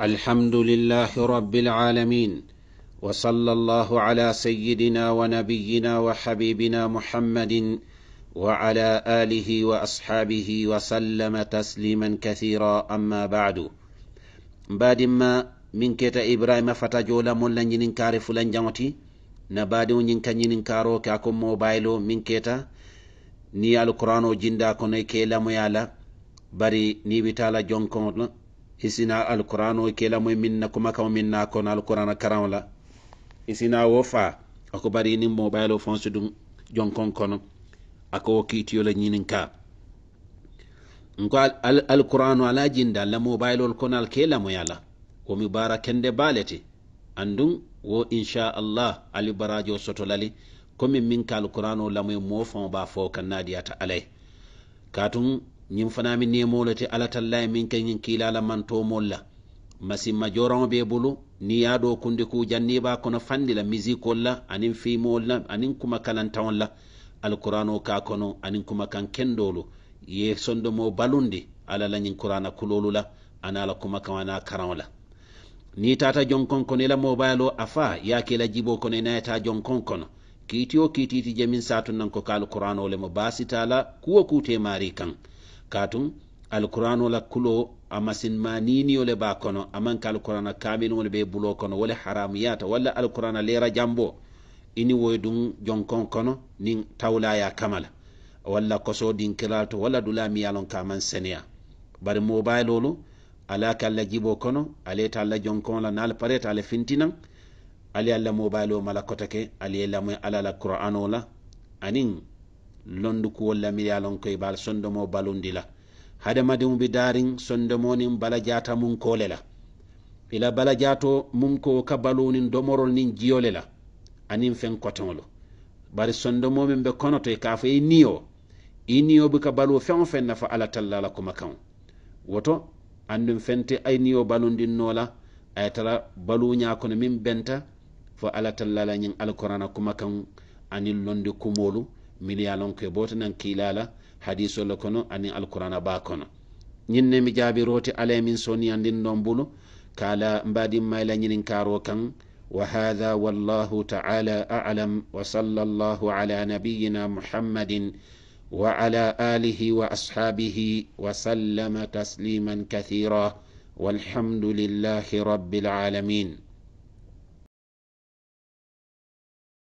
الحمد لله رب العالمين وصلى الله على سيدنا ونبينا وحبيبنا محمد وعلى اله واصحابه وسلم تسليما كثيرا اما بعد بعد ما من كتا ابراهيم فتجولا مولا نين كار فلان جامتي نبادو نين كان كارو كاكو موبايلو من كتا ني القران جندا كوني كيلا ميالا بري ني بتالا جونكون isina alkurano kela moy minna kuma kaw minna kono alqur'ana karan la isina wofa fa ako bari ni mobile o fonse dum jonkon kono ako kiti yola nyinin ka nko alkurano ala jinda la mobile ol kono kela moy yala wo mi bara kende balete andun wo insha allah ali barajo sotolali komin min ka alkurano la moy mo fon ba fo kannadi ata alay katun ñiŋ fanaŋ mi neemoo le ti alla talla ye miŋ ke ñiŋ kiila la mantomol la masimma joraŋo be bulu niŋ ye a do kundi ku janniŋ be a kono fandi la misikol la aniŋ fiimol la aniŋ kuma kalantaŋo la alkurano ka kono aniŋ kumakaŋ kendolu ye sondomo balundi alla la ñiŋ kurana kulolu la ana la kumakaŋo ana karaŋo la niŋ i taata jonkon kono i la mobayilo a fa ye a ke la jibo kono i nayata jonkon kono kiitio kiitiiti je miŋ saatu naŋ ko ka alkurano le mo baasita la kuwo kuute maari kaŋ katum alqur'anola kulo amasinma niniyo le ba kono aman ka alqur'ana kamilinwolu be bulo kono wole haramuyata walla alqur'ana lera jambo ini woy dun jonkon kono nin tawlaya kamala walla koso dinkiral to walla dula miyalon kaman seneya bari mobile ala ka alla jibo kono ale alla jonkon la nal pareta ale fintinan ali alla mobile mala kotake ali lamu ala la la anin londukuwol lamiryalon koye bal sondomo balundi la hade madimu bi darin sondomonin bala jata munkole la ila bala jato munko ka balunin domorol nin jiyole la anin fen kotonlo bari sondomomin be konoto e kafo i e niyo i e niyo bi ka balu fen o fen nafa ala talla la kuma kan woto andum fente ay niyo balundin nola ay tara balu nya kono min benta fo ala talla la nyin alquran kuma kan anin londi kumolu min ye lon ko bota nan kiilala hadiso le kono ani alqur'ana ba kono ñin ne mi jaabiroti ala min soniyandin ɗon bulu kala mbadin mayla ñinin karo kan وهذا والله تعالى اعلم وصلى الله على نبينا محمد وعلى اله واصحابه وسلم تسليما كثيرا والحمد لله رب العالمين